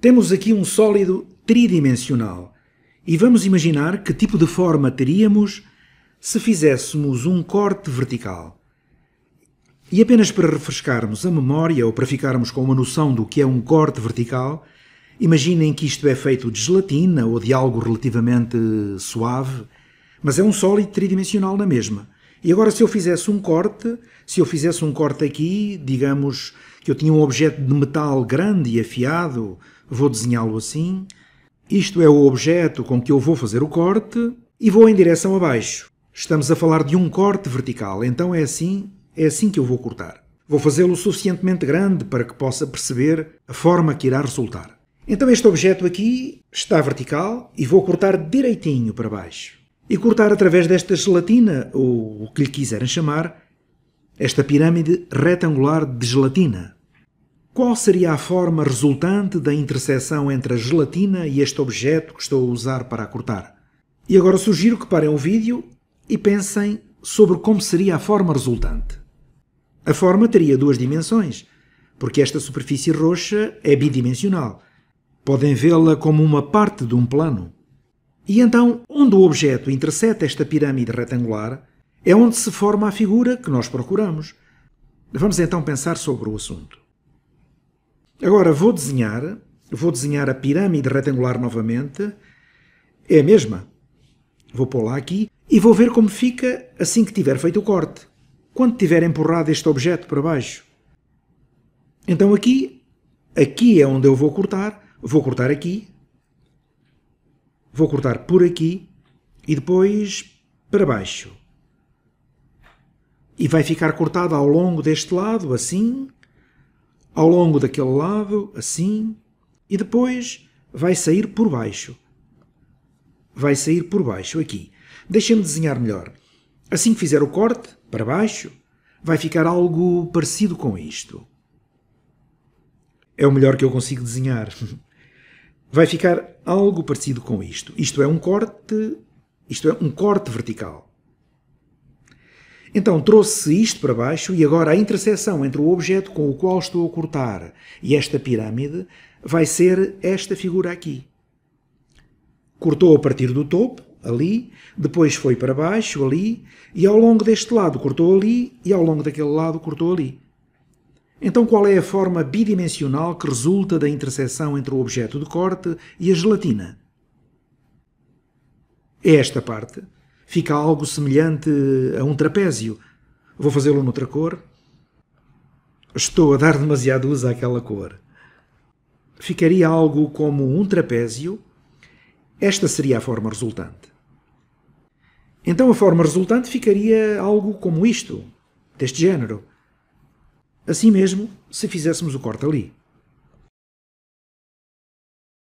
Temos aqui um sólido tridimensional e vamos imaginar que tipo de forma teríamos se fizéssemos um corte vertical. E apenas para refrescarmos a memória ou para ficarmos com uma noção do que é um corte vertical, imaginem que isto é feito de gelatina ou de algo relativamente suave, mas é um sólido tridimensional na mesma. E agora, se eu fizesse um corte, se eu fizesse um corte aqui, digamos que eu tinha um objeto de metal grande e afiado, vou desenhá-lo assim. Isto é o objeto com que eu vou fazer o corte e vou em direção abaixo. Estamos a falar de um corte vertical, então é assim, é assim que eu vou cortar. Vou fazê-lo suficientemente grande para que possa perceber a forma que irá resultar. Então este objeto aqui está vertical e vou cortar direitinho para baixo e cortar através desta gelatina, ou o que lhe quiserem chamar, esta pirâmide retangular de gelatina. Qual seria a forma resultante da interseção entre a gelatina e este objeto que estou a usar para a cortar? E agora sugiro que parem o vídeo e pensem sobre como seria a forma resultante. A forma teria duas dimensões, porque esta superfície roxa é bidimensional. Podem vê-la como uma parte de um plano. E então, onde o objeto intercepta esta pirâmide retangular, é onde se forma a figura que nós procuramos. Vamos então pensar sobre o assunto. Agora vou desenhar, vou desenhar a pirâmide retangular novamente. É a mesma. Vou pô-la aqui e vou ver como fica assim que tiver feito o corte, quando tiver empurrado este objeto para baixo. Então aqui, aqui é onde eu vou cortar, vou cortar aqui, Vou cortar por aqui e depois para baixo. E vai ficar cortado ao longo deste lado, assim, ao longo daquele lado, assim, e depois vai sair por baixo. Vai sair por baixo, aqui. Deixem-me desenhar melhor. Assim que fizer o corte, para baixo, vai ficar algo parecido com isto. É o melhor que eu consigo desenhar. vai ficar algo parecido com isto. Isto é um corte, isto é um corte vertical. Então trouxe isto para baixo e agora a interseção entre o objeto com o qual estou a cortar e esta pirâmide vai ser esta figura aqui. Cortou a partir do topo, ali, depois foi para baixo, ali, e ao longo deste lado cortou ali e ao longo daquele lado cortou ali. Então, qual é a forma bidimensional que resulta da interseção entre o objeto de corte e a gelatina? É esta parte. Fica algo semelhante a um trapézio. Vou fazê-lo noutra cor. Estou a dar demasiado uso àquela cor. Ficaria algo como um trapézio. Esta seria a forma resultante. Então, a forma resultante ficaria algo como isto, deste género. Assim mesmo, se fizéssemos o corte ali.